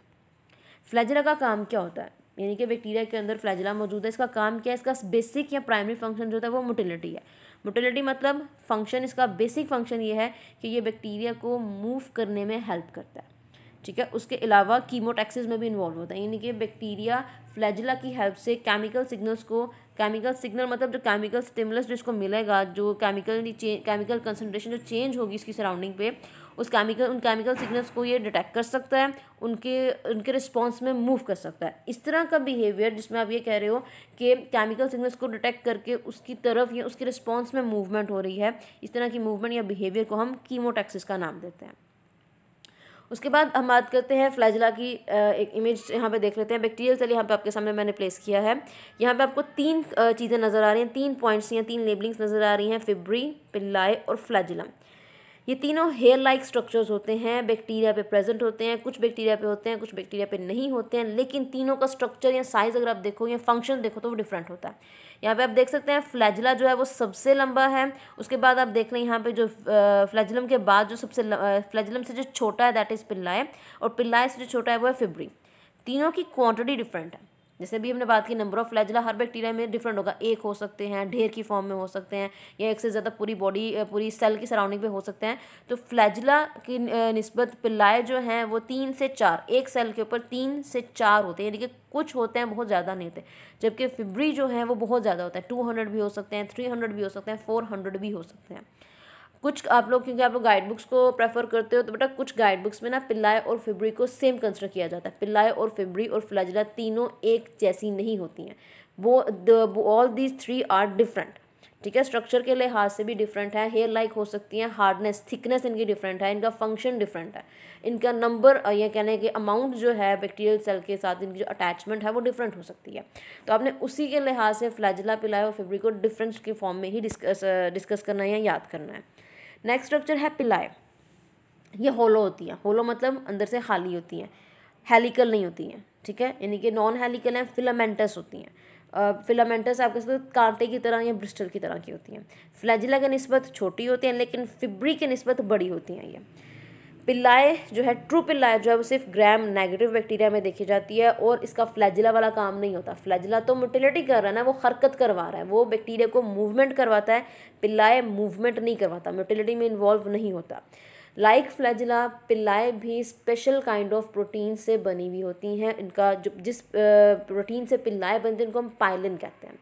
फ्लैजिला का काम क्या होता है यानी कि बैक्टीरिया के अंदर फ्लैजिला मौजूद है इसका काम क्या है इसका बेसिक या प्राइमरी फंक्शन जो होता है वो मोटिलिटी है मोटिलिटी मतलब फंक्शन इसका बेसिक फंक्शन ये है कि ये बैक्टीरिया को मूव करने में हेल्प करता है ठीक है उसके अलावा कीमोटैक्सिस में भी इन्वॉल्व होता है यानी कि बैक्टीरिया फ्लैजिला की हेल्प से केमिकल सिग्नल्स को केमिकल सिग्नल मतलब जो केमिकल स्टिमुलस जो इसको मिलेगा जो केमिकल केमिकल कंसनट्रेशन जो चेंज होगी इसकी सराउंडिंग पे उस केमिकल उन केमिकल सिग्नल्स को ये डिटेक्ट कर सकता है उनके उनके रिस्पॉन्स में मूव कर सकता है इस तरह का बिहेवियर जिसमें आप ये कह रहे हो कि केमिकल सिग्नल्स को डिटेक्ट करके उसकी तरफ या उसके रिस्पॉन्स में मूवमेंट हो रही है इस तरह की मूवमेंट या बिहेवियर को हम कीमोटैक्सिस का नाम देते हैं उसके बाद हम बात करते हैं फ्लैजला की एक इमेज यहाँ पे देख लेते हैं बैक्टीरियल सेल यहाँ पे आपके सामने मैंने प्लेस किया है यहाँ पे आपको तीन चीज़ें नज़र आ रही हैं तीन पॉइंट्स या तीन लेबलिंग्स नज़र आ रही हैं फिब्री पिल्लाए और फ्लैजलम ये तीनों हेयर लाइक स्ट्रक्चर्स होते हैं बैक्टीरिया पे प्रेजेंट होते हैं कुछ बैक्टीरिया पे होते हैं कुछ बैक्टीरिया पे नहीं होते हैं लेकिन तीनों का स्ट्रक्चर या साइज़ अगर आप देखो या फंक्शन देखो तो वो डिफरेंट होता है यहाँ पे आप देख सकते हैं फ्लैजला जो है वो सबसे लंबा है उसके बाद आप देख रहे हैं यहाँ पे जो फ्लैजलम के बाद जो सबसे फ्लैजलम से जो छोटा है दैट इज़ पिल्लाए और पिल्लाए से जो छोटा है वो है फिब्री तीनों की क्वान्टिटी डिफरेंट है जैसे भी हमने बात की नंबर ऑफ फ्लैजिला हर बैक्टीरिया में डिफरेंट होगा एक हो सकते हैं ढेर की फॉर्म में हो सकते हैं या एक से ज़्यादा पूरी बॉडी पूरी सेल की सराउंडिंग में हो सकते हैं तो फ्लैजिला की नस्बत पिल्लाए जो हैं वो तीन से चार एक सेल के ऊपर तीन से चार होते हैं यानी कि कुछ होते हैं बहुत ज़्यादा नहीं होते जबकि फिब्री जो है वो बहुत ज़्यादा होता है टू हंड्रेड भी हो सकते हैं थ्री हंड्रेड भी हो सकते हैं फोर हंड्रेड भी हो सकते हैं कुछ आप लोग क्योंकि आप लोग गाइड बुक्स को प्रेफर करते हो तो बेटा कुछ गाइड बुक्स में ना पिल्लाए और फिब्री को सेम कंसिडर किया जाता है पिल्लाए और फिब्री और फ्लाजिला तीनों एक जैसी नहीं होती हैं वो all these three are different ठीक है स्ट्रक्चर के लिहाज से भी डिफरेंट है हेयर लाइक हो सकती हैं हार्डनेस थिकनेस इनकी डिफरेंट है इनका फंक्शन डिफरेंट है इनका नंबर या कहने के अमाउंट जो है बैक्टीरियल सेल के साथ इनकी जो अटैचमेंट है वो डिफरेंट हो सकती है तो आपने उसी के लिहाज से फ्लैजिला पिलाया और फेब्रिक को डिफरेंस के फॉर्म में ही डिस्कस डिस्कस करना है या याद करना है नेक्स्ट स्ट्रक्चर है पिलाए ये होलो होती हैं होलो मतलब अंदर से खाली होती हैं हेलिकल नहीं होती हैं ठीक है यानी कि नॉन हेलिकल हैं फिलामेंटस होती हैं फिलामेंटस आपके साथ कांटे की तरह या ब्रिस्टल की तरह की होती हैं फ्लैजिला के नस्बत छोटी होती हैं लेकिन फिब्री के नस्बत बड़ी होती हैं ये पिल्लाए जो है ट्रू पिल्लाए जो है वो सिर्फ ग्राम नेगेटिव बैक्टीरिया में देखी जाती है और इसका फ्लैजिला वाला काम नहीं होता फ्लैजिला तो मोटिलिटी कर रहा है ना वो हरकत करवा रहा है वो बैक्टीरिया को मूवमेंट करवाता है पिल्लाए मूवमेंट नहीं करवाता मोटिलिटी में इन्वॉल्व नहीं होता लाइक like फ्लैजिला पिल्लाए भी स्पेशल काइंड ऑफ प्रोटीन से बनी हुई होती हैं इनका जो जिस प्रोटीन से पिल्लाए बनते हैं उनको हम पाइलिन कहते हैं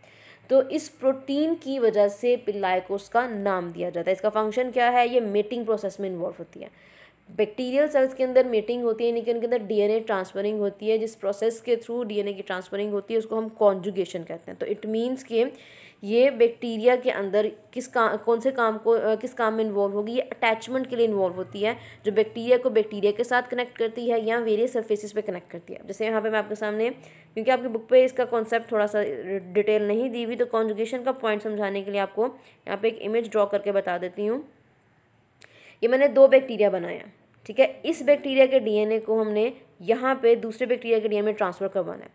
तो इस प्रोटीन की वजह से पिल्लाए को उसका नाम दिया जाता है इसका फंक्शन क्या है ये मेटिंग प्रोसेस में इन्वॉल्व होती है बैक्टीरियल सेल्स के अंदर मीटिंग होती है यानी कि उनके अंदर डीएनए ट्रांसफरिंग होती है जिस प्रोसेस के थ्रू डीएनए की ट्रांसफरिंग होती है उसको हम कॉन्जुगेशन कहते हैं तो इट मीन्स के ये बैक्टीरिया के अंदर किस काम कौन से काम को किस काम में इन्वॉल्व होगी ये अटैचमेंट के लिए इन्वॉल्व होती है जो बैक्टीरिया को बैक्टीरिया के साथ कनेक्ट करती है या वेरियस सर्फेसिस पे कनेक्ट करती है जैसे यहाँ पे मैं आपके सामने क्योंकि आपकी बुक पे इसका कॉन्सेप्ट थोड़ा सा डिटेल नहीं दी हुई तो कॉन्जुगेशन का पॉइंट समझाने के लिए आपको यहाँ पर एक इमेज ड्रॉ करके बता देती हूँ ये मैंने दो बैक्टीरिया बनाया ठीक है इस बैक्टीरिया के डीएनए को हमने यहाँ पे दूसरे बैक्टीरिया के डीएनए में ट्रांसफ़र करवाना है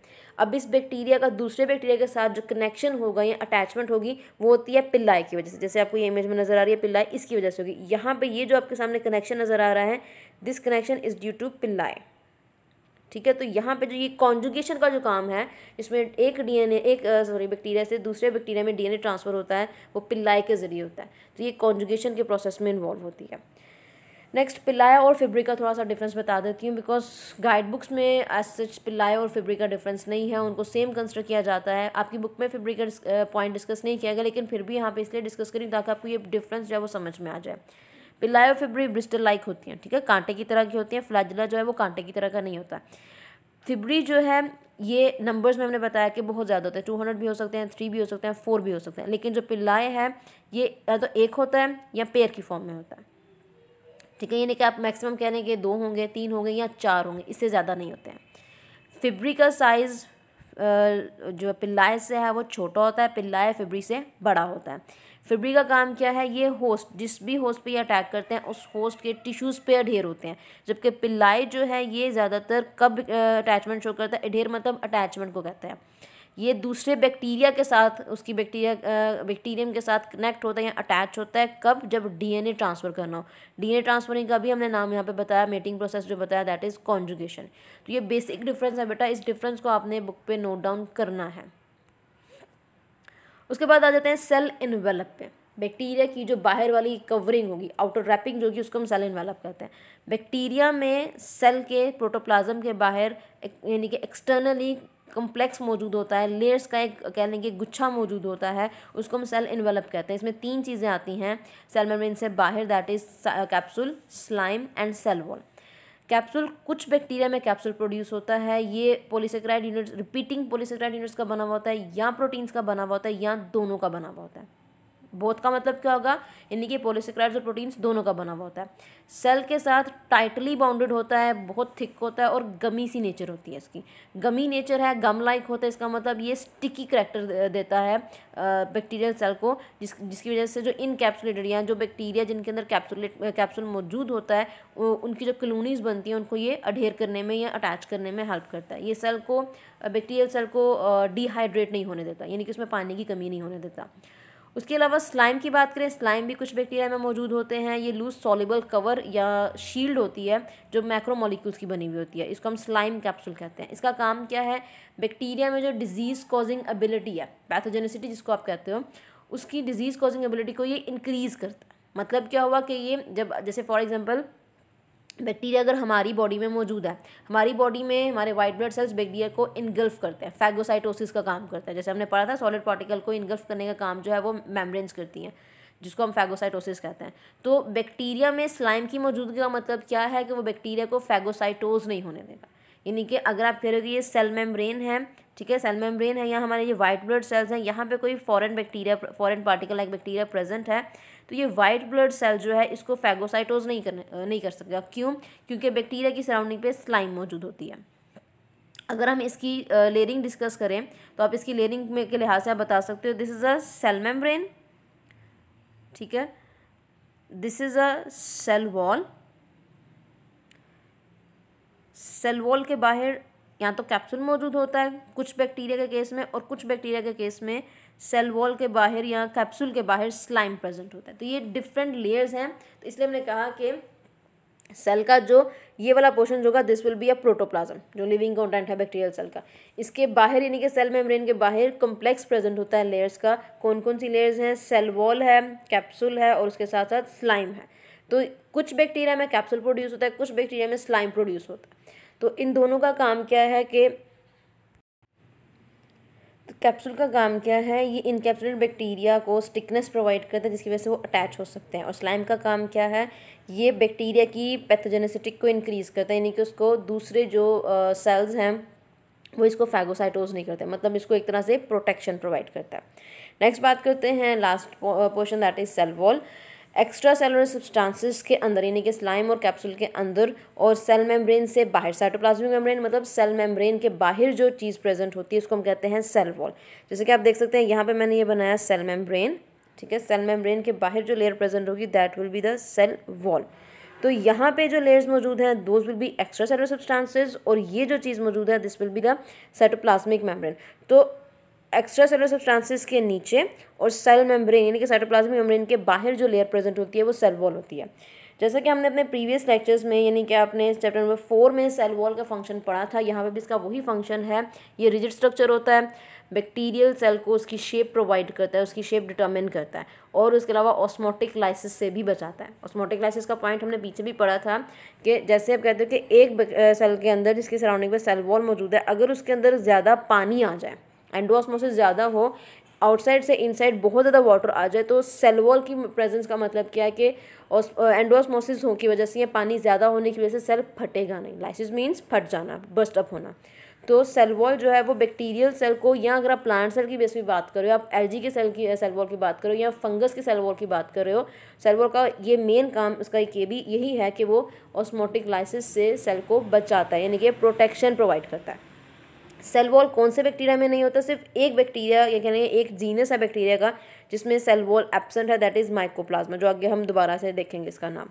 अब इस बैक्टीरिया का दूसरे बैक्टीरिया के साथ जो कनेक्शन होगा या अटैचमेंट होगी वो होती है पिल्लाई की वजह से जैसे आपको ये इमेज में नज़र आ रही है पिल्लाई इसकी वजह से होगी यहाँ पर ये जो आपके सामने कनेक्शन नज़र आ रहा है this connection is due to pili ठीक है तो यहाँ पे जो ये कॉन्जुगेशन का जो काम है इसमें एक डीएनए एक सॉरी बैक्टीरिया से दूसरे बैक्टीरिया में डीएनए ट्रांसफ़र होता है वो पिल्लाई के ज़रिए होता है तो ये कॉन्जुगेशन के प्रोसेस में इन्वॉल्व होती है नेक्स्ट पिलाया और फेब्रिक का थोड़ा सा डिफरेंस बता देती हूँ बिकॉज गाइड बुक्स में एज सच पिलाया और फेब्रिक का डिफरेंस नहीं है उनको सेम कंसिडर किया जाता है आपकी बुक में फेब्रिक का पॉइंट डिस्कस नहीं किया गया लेकिन फिर भी यहाँ पे इसलिए डिस्कस करी ताकि आपको ये डिफरेंस जो है वो समझ में आ जाए पिलाया और फेब्रिक ब्रिस्टल लाइक होती हैं ठीक है कांटे की तरह की होती हैं फ्लैजिला जो है वो कांटे की तरह का नहीं होता फिब्री जो है ये नंबर्स में हमने बताया कि बहुत ज़्यादा होते हैं टू हंड्रेड भी हो सकते हैं थ्री भी हो सकते हैं फोर भी हो सकते हैं लेकिन जो पिल्लाए हैं ये या तो एक होता है या पेयर की फॉर्म में होता है ठीक है यानी कि आप मैक्सिमम कह रहे हैं कि दो होंगे तीन होंगे या चार होंगे इससे ज़्यादा नहीं होते हैं फिब्री का साइज़ जो पिल्लाए से है वो छोटा होता है पिल्लाए फिब्री से बड़ा होता है फिब्री का काम क्या है ये होस्ट जिस भी होस्ट पे ये अटैक करते हैं उस होस्ट के टिश्यूज़ पे ढेर होते हैं जबकि पिल्लाए जो है ये ज़्यादातर कब अटैचमेंट शो करता है ढेर मतलब अटैचमेंट को कहते हैं ये दूसरे बैक्टीरिया के साथ उसकी बैक्टीरिया बैक्टीरियम के साथ कनेक्ट होता है या अटैच होता है कब जब डीएनए ट्रांसफ़र करना हो डीएनए ट्रांसफरिंग का भी हमने नाम यहाँ पे बताया मेटिंग प्रोसेस जो बताया दैट इज़ कॉन्जुगेशन तो ये बेसिक डिफरेंस है बेटा इस डिफरेंस को आपने बुक पे नोट डाउन करना है उसके बाद आ जाते हैं सेल इन्वेलप पे बैक्टीरिया की जो बाहर वाली कवरिंग होगी आउटर रैपिंग जो होगी उसको हम सेल इन्वेलप कहते हैं बैक्टीरिया में सेल के प्रोटोप्लाज्म के बाहर यानी कि एक्सटर्नली कम्प्लेक्स मौजूद होता है लेयर्स का एक कह लेंगे गुच्छा मौजूद होता है उसको हम सेल इन्वेलप कहते हैं इसमें तीन चीज़ें आती हैं सेल मेम्ब्रेन से बाहर that is capsule slime and cell wall capsule कुछ बैक्टीरिया में कैप्सूल प्रोड्यूस होता है ये polysaccharide units repeating polysaccharide units का बना हुआ होता है या प्रोटीन्स का बना हुआ होता है या दोनों का बना हुआ होता है बोथ का मतलब क्या होगा यानी कि पोलिसक्राइड्स और प्रोटीन्स दोनों का बना हुआ होता है सेल के साथ टाइटली बाउंडेड होता है बहुत थिक होता है और गमी सी नेचर होती है इसकी गमी नेचर है गम लाइक होता है इसका मतलब ये स्टिकी करेक्टर देता है बैक्टीरियल सेल को जिस जिसकी वजह से जो कैप्सुलेटेड या जो बैक्टीरिया जिनके अंदर कैप्सुलेट कैप्सूल मौजूद होता है उनकी जो कलोनीज बनती हैं उनको ये अडेयर करने में या अटैच करने में हेल्प करता है ये सेल को बैक्टीरियल सेल को डिहाइड्रेट नहीं होने देता यानी कि उसमें पानी की कमी नहीं होने देता उसके अलावा स्लाइम की बात करें स्लाइम भी कुछ बैक्टीरिया में मौजूद होते हैं ये लूज सॉलेबल कवर या शील्ड होती है जो मैक्रोमोलिक्यूल्स की बनी हुई होती है इसको हम स्लाइम कैप्सूल कहते हैं इसका काम क्या है बैक्टीरिया में जो डिजीज़ कॉजिंग एबिलिटी है पैथोजेनिसिटी जिसको आप कहते हो उसकी डिजीज़ कॉजिंग एबिलिटी को ये इंक्रीज़ करता है मतलब क्या हुआ कि ये जब जैसे फॉर एग्ज़ाम्पल बैक्टीरिया अगर हमारी बॉडी में मौजूद है हमारी बॉडी में हमारे वाइट ब्लड सेल्स बैक्टीरिया को इनगल्फ करते हैं फैगोसाइटोसिस का काम करते हैं जैसे हमने पढ़ा था सॉलिड पार्टिकल को इनगल्फ करने का काम जो है वो मेम्ब्रेन्स करती हैं जिसको हम फैगोसाइटोसिस कहते हैं तो बैक्टीरिया में स्लाइम की मौजूदगी का मतलब क्या है कि वो बैक्टीरिया को फैगोसाइटोज नहीं होने देगा यानी कि अगर आप कह रहे हो कि ये सेल मेम्ब्रेन है ठीक है सेल मेम्ब्रेन है या हमारे ये वाइट ब्लड सेल्स हैं यहाँ पे कोई foreign bacteria foreign particle like bacteria present है तो ये वाइट ब्लड सेल जो है इसको फैगोसाइटोज नहीं कर नहीं कर सकता क्यों क्योंकि बैक्टीरिया की सराउंडिंग पे स्लाइम मौजूद होती है अगर हम इसकी लेयरिंग डिस्कस करें तो आप इसकी लेयरिंग में के लिहाज से आप बता सकते हो this is a cell membrane ठीक है this is a cell wall cell wall के बाहर या तो कैप्सूल मौजूद होता है कुछ बैक्टीरिया के केस में और कुछ बैक्टीरिया के केस में सेल वॉल के बाहर या कैप्सूल के बाहर स्लाइम प्रेजेंट होता है तो ये डिफरेंट लेयर्स हैं तो इसलिए हमने कहा कि सेल का जो ये वाला पोर्शन होगा this will be a protoplasm जो लिविंग कॉन्टेंट है बैक्टीरियल सेल का इसके बाहर यानी कि सेल मेम्ब्रेन के बाहर कॉम्प्लेक्स प्रेजेंट होता है लेयर्स का कौन कौन सी लेयर्स हैं सेल वॉल है कैप्सूल है और उसके साथ साथ स्लाइम है तो कुछ बैक्टीरिया में कैप्सूल प्रोड्यूस होता है कुछ बैक्टीरिया में स्लाइम प्रोड्यूस होता है तो इन दोनों का काम क्या है कि कैप्सूल का काम क्या है ये इनकेप्सुलेट बैक्टीरिया को स्टिकनेस प्रोवाइड करता है जिसकी वजह से वो अटैच हो सकते हैं और स्लाइम का काम क्या है ये बैक्टीरिया की पैथोजेनेसिटिक को इंक्रीज़ करता है यानी कि उसको दूसरे जो सेल्स हैं वो इसको फैगोसाइटोज नहीं करते मतलब इसको एक तरह से प्रोटेक्शन प्रोवाइड करता है नेक्स्ट बात करते हैं last portion that is cell wall extra cellular substances के अंदर यानी कि स्लाइम और कैप्सूल के अंदर और सेल मेम्ब्रेन से बाहर साइटोप्लाज्मिक मेम्ब्रेन मतलब सेल मेम्ब्रेन के बाहर जो चीज़ प्रेजेंट होती है उसको हम कहते हैं सेल वॉल जैसे कि आप देख सकते हैं यहाँ पे मैंने ये बनाया सेल मेम्ब्रेन ठीक है सेल मेम्ब्रेन के बाहर जो लेयर प्रेजेंट होगी that will be the cell wall तो यहाँ पे जो लेयर्स मौजूद हैं those will be extra cellular substances और ये जो चीज़ मौजूद है this will be the cytoplasmic membrane तो एक्स्ट्रा सेलर सब्सटेंसेस के नीचे और सेल मेम्ब्रेन यानी कि साइटोप्लाज्मिक मेम्ब्रेन के बाहर जो लेयर प्रेजेंट होती है वो सेल वॉल होती है जैसा कि हमने अपने प्रीवियस लेक्चर्स में यानी कि आपने चैप्टर नंबर फोर में सेल वॉल का फंक्शन पढ़ा था यहाँ पे भी इसका वही फंक्शन है ये रिजिड स्ट्रक्चर होता है बैक्टीरियल सेल को उसकी शेप प्रोवाइड करता है उसकी शेप डिटर्मिन करता है और उसके अलावा ऑस्मोटिक लाइसिस से भी बचाता है ऑस्मोटिक लाइसिस का पॉइंट हमने पीछे भी पढ़ा था कि जैसे आप कहते हो कि एक सेल के अंदर जिसके सराउंडिंग में सेल वॉल मौजूद है अगर उसके अंदर ज़्यादा पानी आ जाए एंडोसमोसिस ज़्यादा हो आउटसाइड से इनसाइड बहुत ज़्यादा वाटर आ जाए तो सेल वॉल की प्रेजेंस का मतलब क्या है कि एंडोसमोसिस हो की वजह से या पानी ज़्यादा होने की वजह से सेल फटेगा नहीं लाइसिस मीन्स फट जाना बस्ट अप होना तो सेल वॉल जो है वो बैक्टीरियल सेल को या अगर आप प्लांट सेल की बेस में बात करो आप एलजी के सेल की सेल वॉल की बात करो या फंगस की सेल वॉल की बात कर रहे हो सेल वॉल का ये मेन काम इसका ये भी यही है कि वो ऑस्मोटिक लाइसिस से सेल को बचाता है यानी कि प्रोटेक्शन प्रोवाइड करता है सेल वॉल कौन से बैक्टीरिया में नहीं होता सिर्फ एक बैक्टीरिया या कहने एक जीनस है बैक्टीरिया का जिसमें सेल वॉल एबसेंट है दैट इज़ माइक्रोप्लाज्मा जो आगे हम दोबारा से देखेंगे इसका नाम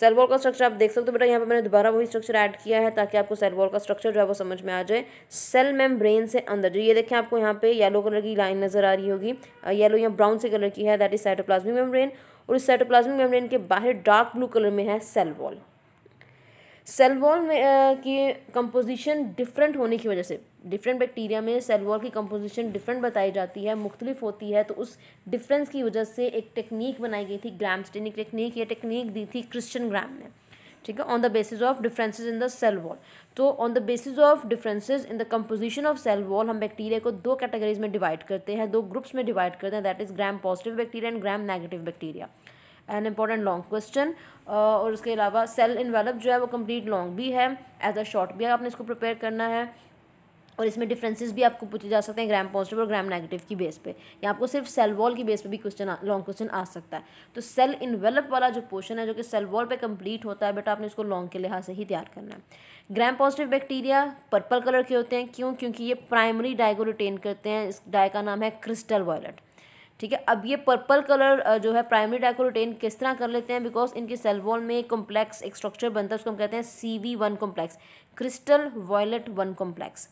सेल वॉल का स्ट्रक्चर आप देख सकते हो बेटा यहाँ पे मैंने दोबारा वही स्ट्रक्चर ऐड किया है ताकि आपको सेल वॉल का स्ट्रक्चर जो है वो समझ में आ जाए सेल मेम्ब्रेन से अंदर जो ये देखें आपको यहाँ पे येलो कलर की लाइन नजर आ रही होगी येलो या ब्राउन से कलर की है दैट इज साइटोप्लाज्मिक मेम्ब्रेन और इस साइटोप्लाज्मिक मेम्ब्रेन के बाहर डार्क ब्लू कलर में है सेल वॉल सेल वॉल में की कंपोजिशन डिफरेंट होने की वजह से डिफरेंट बैक्टीरिया में सेल वॉल की कंपोजिशन डिफरेंट बताई जाती है मुख्तलिफ होती है तो उस डिफरेंस की वजह से एक टेक्निक बनाई गई थी ग्राम स्टेनिक टेक्निक ये टेक्निक दी थी क्रिश्चियन ग्राम ने ठीक है on the basis of differences in the cell wall तो on the basis of differences in the composition of cell wall हम बैक्टीरिया को दो कैटेगरीज में डिवाइड करते हैं दो ग्रुप्स में डिवाइड करते हैं that is Gram positive bacteria and Gram negative bacteria an important long question और उसके अलावा सेल इन्वेलप जो है वो कम्प्लीट लॉन्ग भी है एज अ शॉर्ट भी है आपने इसको प्रिपेयर करना है और इसमें डिफरेंसेस भी आपको पूछे जा सकते हैं ग्राम पॉजिटिव और ग्राम नेगेटिव की बेस पे या आपको सिर्फ सेल वॉल की बेस पे भी क्वेश्चन लॉन्ग क्वेश्चन आ सकता है तो सेल इन्वेलप वाला जो पोर्शन है जो कि सेल वॉल पे कंप्लीट होता है बेटा आपने इसको लॉन्ग के लिहाज से ही तैयार करना है Gram positive bacteria purple colour के होते हैं क्यों क्योंकि ये प्राइमरी डाई को रिटेन करते हैं इस डाई का नाम है क्रिस्टल वॉयलेट ठीक है अब ये पर्पल कलर जो है प्राइमरी डार्क को रिटेन किस तरह कर लेते हैं बिकॉज इनके सेल वॉल में कॉम्प्लेक्स एक स्ट्रक्चर बनता है उसको हम कहते हैं C V one complex crystal violet one complex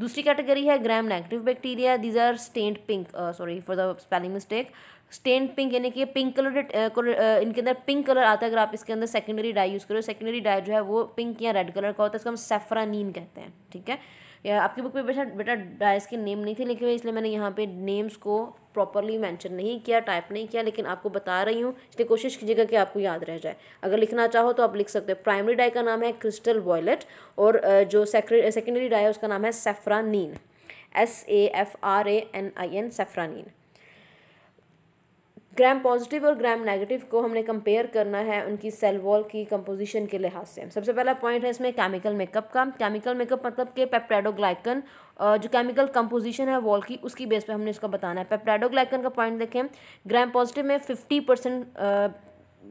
दूसरी कैटेगरी है Gram negative bacteria these are stained pink sorry for the spelling mistake stained pink यानी कि पिंक कलर इनके अंदर पिंक कलर आता है अगर आप इसके अंदर सेकेंडरी डाई यूज़ करो सेकेंडरी डाई जो है वो पिंक या रेड कलर का होता है इसको हम सेफरानीन कहते हैं ठीक है या आपकी बुक में बेटा बेटा डाइस के नेम नहीं थे लिखे हुए इसलिए मैंने यहाँ पे नेम्स को प्रॉपरली मेंशन नहीं किया टाइप नहीं किया लेकिन आपको बता रही हूँ इसलिए कोशिश कीजिएगा कि आपको याद रह जाए अगर लिखना चाहो तो आप लिख सकते हो प्राइमरी डाई का नाम है क्रिस्टल वॉयलेट और जो सेकेंडरी डाई है उसका नाम है safranin S A F R A N I N safranin Gram positive और ग्राम नेगेटिव को हमने कंपेयर करना है उनकी सेल वॉल की कंपोजिशन के लिहाज से सबसे पहला पॉइंट है इसमें केमिकल मेकअप का केमिकल मेकअप मतलब के पेप्टेडोग्लाइकन जो केमिकल कंपोजिशन है वॉल की उसकी बेस पे हमने इसका बताना है पेप्टेडोग्लाइकन का पॉइंट देखें ग्राम पॉजिटिव में फिफ्टी परसेंट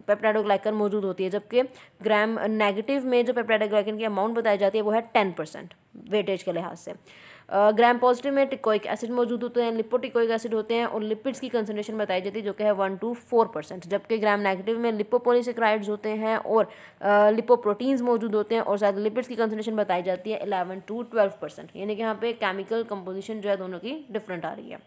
पेप्टाइडोग्लाइकन मौजूद होती है जबकि ग्राम नेगेटिव में जो पेप्टाइडोग्लाइकन की अमाउंट बताई जाती है वो है टेन परसेंट वेटेज के लिहाज से ग्राम पॉजिटिव में टिकोइक एसिड मौजूद होते हैं लिपोटिकोइक एसिड होते हैं और लिपिड्स की कंसनट्रेशन बताई जाती है जो कि है वन टू फोर परसेंट जबकि ग्राम नेगेटिव में लिपोपोलिसक्राइड्स होते हैं और लिपोप्रोटीन्स मौजूद होते हैं और शायद लिपिड्स की कंसनट्रेशन बताई जाती है इलेवन टू ट्वेल्व परसेंट यानी कि यहाँ पे केमिकल कंपोजिशन जो है दोनों की डिफरेंट आ रही है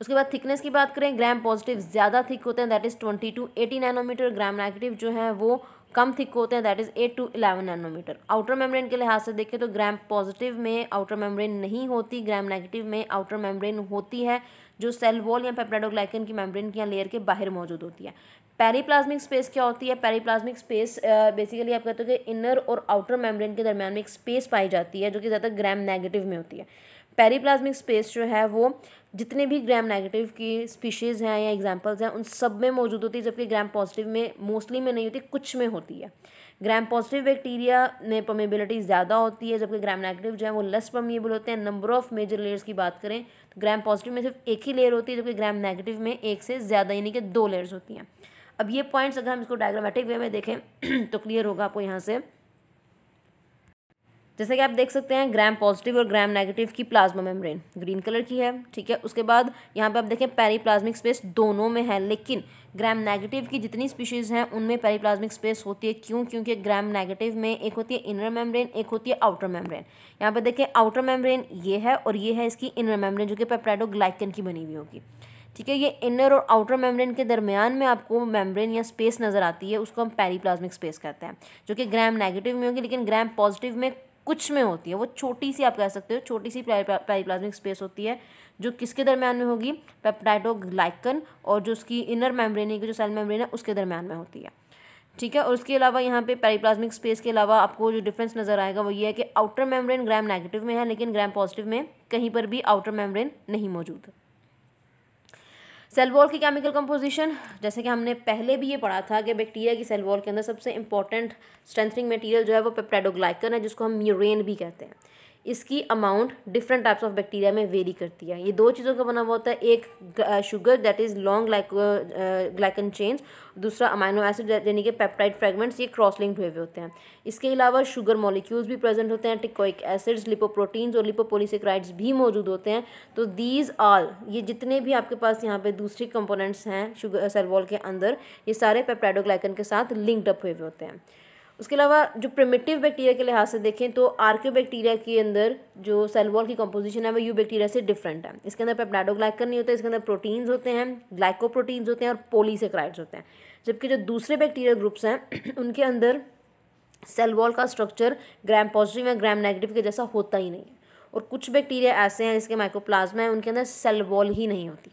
उसके बाद थिकनेस की बात करें ग्राम पॉजिटिव ज़्यादा थिक होते हैं that is twenty to eighty nanometer Gram negative जो है वो कम थिक होते हैं that is eight to eleven nanometer outer membrane के लिहाज से देखें तो ग्राम पॉजिटिव में आउटर मेम्ब्रेन नहीं होती ग्राम नेगेटिव में आउटर मेम्ब्रेन होती है जो सेल वॉल या पेप्टाडोग्लाइकन की मेम्ब्रेन की या लेयर के बाहर मौजूद होती है पेरीप्लाज्मिक स्पेस क्या होती है पेरीप्लाज्मिक स्पेस बेसिकली आप कहते हो कि इनर और आउटर मेम्ब्रेन के दरमियान में एक स्पेस पाई जाती है जो कि ज़्यादातर ग्राम नेगेटिव में होती है पेरीप्लाज्मिक स्पेस जो है वो जितने भी ग्राम नेगेटिव की स्पीशीज़ हैं या एग्जाम्पल्स हैं उन सब में मौजूद होती है जबकि ग्राम पॉजिटिव में मोस्टली में नहीं होती कुछ में होती है ग्राम पॉजिटिव बैक्टीरिया में पमेबिलिटी ज़्यादा होती है जबकि ग्राम नेगेटिव जो है वो लेस पमेबल होते हैं नंबर ऑफ मेजर लेयर्स की बात करें तो ग्राम पॉजिटिव में सिर्फ एक ही लेयर होती है जबकि ग्राम नेगेटिव में एक से ज़्यादा यानी कि दो लेयर्स होती हैं अब ये पॉइंट्स अगर हम इसको डायग्रामेटिक वे में देखें [CLEARS THROAT] तो क्लियर होगा आपको यहाँ से जैसे कि आप देख सकते हैं ग्राम पॉजिटिव और ग्राम नेगेटिव की प्लाज्मा मेम्ब्रेन ग्रीन कलर की है ठीक है उसके बाद यहाँ पे आप देखें पेरीप्लाज्मिक स्पेस दोनों में है लेकिन ग्राम नेगेटिव की जितनी स्पीशीज़ हैं उनमें पेरीप्लाज्मिक स्पेस होती है क्यों क्योंकि ग्राम नेगेटिव में एक होती है इनर मेम्ब्रेन एक होती है आउटर मेम्ब्रेन यहाँ पर देखें आउटर मेम्ब्रेन ये है और ये है इसकी इनर मेम्ब्रेन जो कि पेप्टाइडोग्लाइकन की बनी हुई होगी ठीक है ये इनर और आउटर मेम्ब्रेन के दरमियान में आपको मेम्ब्रेन या स्पेस नज़र आती है उसको हम पेरीप्लाज्मिक स्पेस कहते हैं जो कि ग्राम नेगेटिव में होगी लेकिन ग्राम पॉजिटिव में कुछ में होती है वो छोटी सी आप कह सकते हो छोटी सी पेरीप्लाज्मिक स्पेस होती है जो किसके दरम्यान में होगी पेप्टाइडोग्लाइकन और जो उसकी इनर मेम्ब्रेन की जो सेल मेम्ब्रेन है उसके दरमियान में होती है ठीक है और उसके अलावा यहाँ पे पेरीप्लाज्मिक स्पेस के अलावा आपको जो डिफरेंस नज़र आएगा वो ये है कि आउटर मेम्ब्रेन ग्राम नेगेटिव में है लेकिन ग्राम पॉजिटिव में कहीं पर भी आउटर मेम्ब्रेन नहीं मौजूद है सेल वॉल की केमिकल कंपोजिशन जैसे कि हमने पहले भी ये पढ़ा था कि बैक्टीरिया की सेल वॉल के अंदर सबसे इंपॉर्टेंट स्ट्रेंथनिंग मटेरियल जो है वो पेप्टाइडोग्लाइकन है जिसको हम म्यूरेन भी कहते हैं इसकी amount different types of bacteria में वेरी करती है ये दो चीज़ों का बना हुआ होता है एक sugar that is long glycan chains दूसरा अमाइनो एसिड यानी कि पेप्टाइड फ्रेगमेंट्स ये क्रॉस लिंक्ड हुए हुए होते हैं इसके अलावा शुगर मॉलिक्यूल्स भी प्रेजेंट होते हैं टिकोइक एसिड्स लिपोप्रोटीन्स और लिपोपोलिसिक्राइड्स भी मौजूद होते हैं तो दीज आल ये जितने भी आपके पास यहाँ पे दूसरे कंपोनेंट्स हैं शुगर सेलवॉल uh, के अंदर ये सारे पेप्टाइडोग्लाइकन के साथ लिंकडअप अप हुए हुए होते हैं उसके अलावा जो प्रिमेटिव बैक्टीरिया के लिहाज से देखें तो आर्क्यो बैक्टीरिया के अंदर जो सेल वॉल की कंपोजिशन है वो यू बैक्टीरिया से डिफरेंट है इसके अंदर पेप्लाडोग्लाइकन नहीं होता इसके अंदर प्रोटीन्स होते हैं ग्लाइकोप्रोटीन्स होते हैं और पोलीसेक्राइड्स होते हैं जबकि जो दूसरे बैक्टीरियल ग्रुप्स हैं [CLEARS THROAT] उनके अंदर सेल वॉल का स्ट्रक्चर ग्राम पॉजिटिव या ग्राम नेगेटिव के जैसा होता ही नहीं है और कुछ बैक्टीरिया ऐसे हैं जिसके माइक्रोप्लाज्मा है उनके अंदर सेल वॉल ही नहीं होती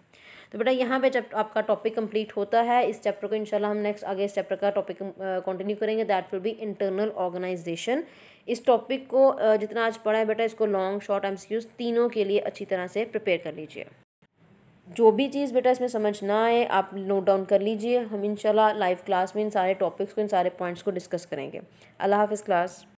तो बेटा यहाँ पे चैप्टर आपका टॉपिक कंप्लीट होता है इस चैप्टर को इंशाल्लाह हम नेक्स्ट आगे इस चैप्टर का टॉपिक कंटिन्यू करेंगे that will be internal organisation इस टॉपिक को जितना आज पढ़ा है बेटा इसको लॉन्ग शॉर्ट एम तीनों के लिए अच्छी तरह से प्रिपेयर कर लीजिए जो भी चीज़ बेटा इसमें समझ ना आए आप नोट डाउन कर लीजिए हम इंशाल्लाह लाइव क्लास में इन सारे टॉपिक्स को इन सारे पॉइंट्स को डिस्कस करेंगे अल्लाह हाफिज़ क्लास